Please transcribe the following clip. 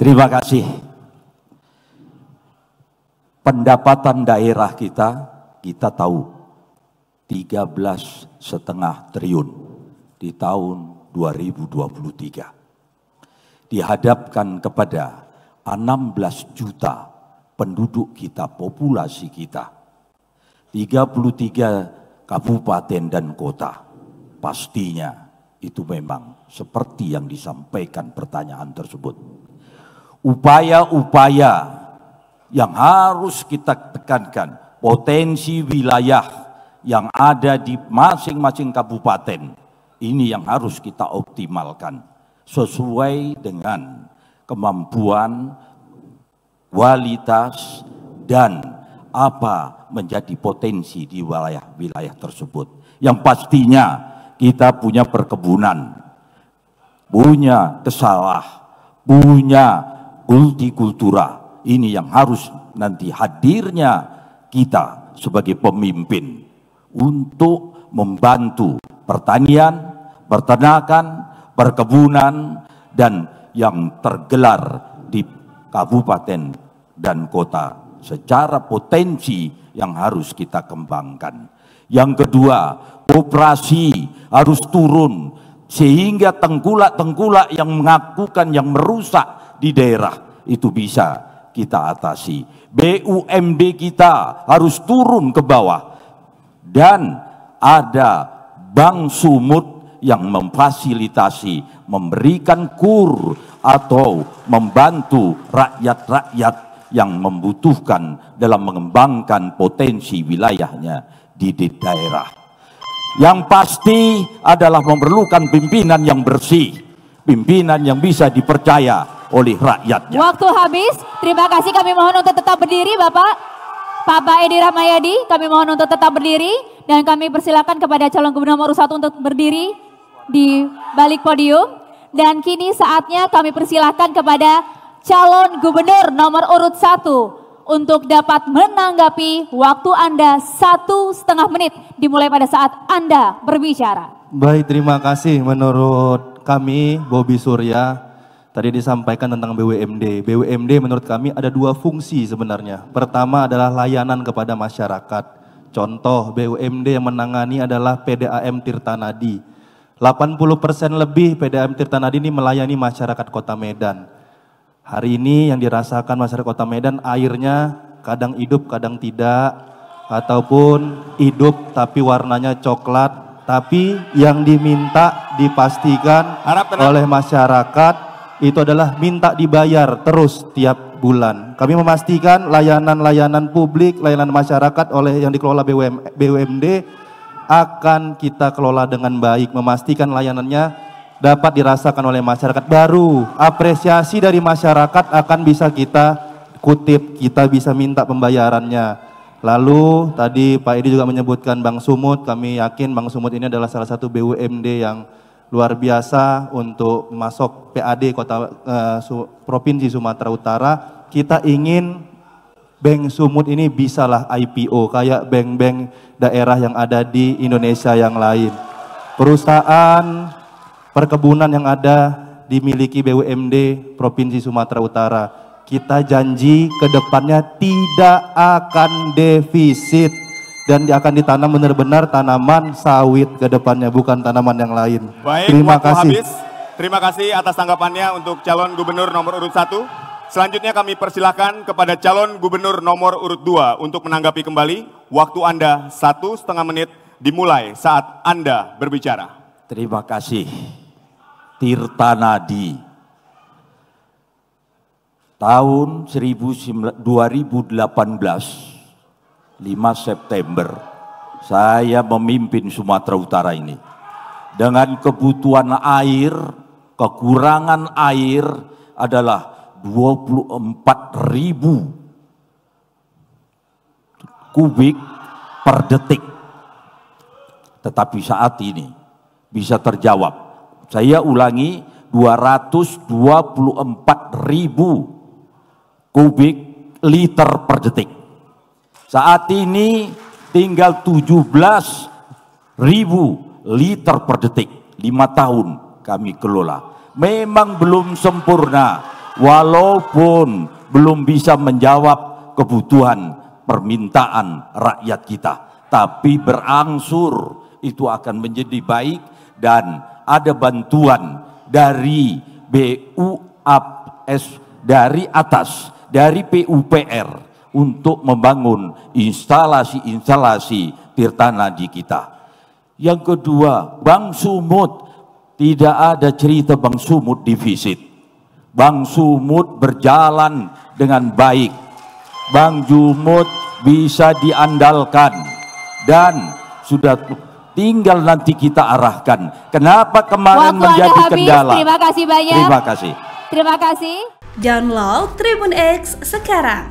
Terima kasih. Pendapatan daerah kita, kita tahu 13 setengah triliun di tahun 2023. Dihadapkan kepada 16 juta penduduk kita, populasi kita. 33 kabupaten dan kota. Pastinya itu memang seperti yang disampaikan pertanyaan tersebut upaya-upaya yang harus kita tekankan, potensi wilayah yang ada di masing-masing kabupaten. Ini yang harus kita optimalkan sesuai dengan kemampuan, kualitas, dan apa menjadi potensi di wilayah-wilayah tersebut. Yang pastinya kita punya perkebunan, punya kesalah, punya Multikultural Ini yang harus nanti hadirnya kita sebagai pemimpin untuk membantu pertanian, pertanakan, perkebunan, dan yang tergelar di kabupaten dan kota secara potensi yang harus kita kembangkan. Yang kedua, operasi harus turun sehingga tengkulak-tengkulak yang mengakukan yang merusak di daerah itu bisa kita atasi. BUMD kita harus turun ke bawah dan ada Bank Sumut yang memfasilitasi, memberikan kur atau membantu rakyat-rakyat yang membutuhkan dalam mengembangkan potensi wilayahnya di daerah. Yang pasti adalah memerlukan pimpinan yang bersih, pimpinan yang bisa dipercaya, oleh rakyatnya. Waktu habis, terima kasih kami mohon untuk tetap berdiri Bapak. Bapak Edi Rahmayadi, kami mohon untuk tetap berdiri dan kami persilakan kepada calon gubernur nomor satu untuk berdiri di balik podium. Dan kini saatnya kami persilahkan kepada calon gubernur nomor urut satu untuk dapat menanggapi waktu Anda satu setengah menit dimulai pada saat Anda berbicara. Baik, terima kasih menurut kami Bobi Surya Tadi disampaikan tentang BUMD. BUMD menurut kami ada dua fungsi sebenarnya. Pertama adalah layanan kepada masyarakat. Contoh BUMD yang menangani adalah PDAM Tirtanadi. 80% lebih PDAM Tirtanadi ini melayani masyarakat kota Medan. Hari ini yang dirasakan masyarakat kota Medan airnya kadang hidup kadang tidak ataupun hidup tapi warnanya coklat tapi yang diminta dipastikan oleh masyarakat itu adalah minta dibayar terus tiap bulan. Kami memastikan layanan-layanan publik, layanan masyarakat oleh yang dikelola BUM, BUMD akan kita kelola dengan baik, memastikan layanannya dapat dirasakan oleh masyarakat. Baru apresiasi dari masyarakat akan bisa kita kutip, kita bisa minta pembayarannya. Lalu tadi Pak Edi juga menyebutkan Bang Sumut, kami yakin Bang Sumut ini adalah salah satu BUMD yang luar biasa untuk masuk PAD Kota uh, Su, Provinsi Sumatera Utara. Kita ingin Bank Sumut ini bisalah IPO kayak bank-bank daerah yang ada di Indonesia yang lain. Perusahaan perkebunan yang ada dimiliki BUMD Provinsi Sumatera Utara. Kita janji ke depannya tidak akan defisit dan akan ditanam benar-benar tanaman sawit ke depannya bukan tanaman yang lain. Baik, terima kasih. Habis. Terima kasih atas tanggapannya untuk calon gubernur nomor urut 1. Selanjutnya kami persilahkan kepada calon gubernur nomor urut 2 untuk menanggapi kembali. Waktu Anda satu setengah menit dimulai saat Anda berbicara. Terima kasih. Tirtanadi. Tahun 2018 5 September saya memimpin Sumatera Utara ini dengan kebutuhan air, kekurangan air adalah 24 ribu kubik per detik. Tetapi saat ini bisa terjawab. Saya ulangi 224 ribu kubik liter per detik. Saat ini tinggal 17 ribu liter per detik. Lima tahun kami kelola. Memang belum sempurna. Walaupun belum bisa menjawab kebutuhan permintaan rakyat kita. Tapi berangsur itu akan menjadi baik dan ada bantuan dari BUAPS dari atas, dari PUPR untuk membangun instalasi-instalasi Tirta Nadi kita. Yang kedua, Bang Sumut tidak ada cerita Bang Sumut defisit. Bang Sumut berjalan dengan baik. Bang Jumut bisa diandalkan dan sudah tinggal nanti kita arahkan. Kenapa kemarin Waktu menjadi habis. kendala? Terima kasih banyak. Terima kasih. Terima kasih. Download Tribun X sekarang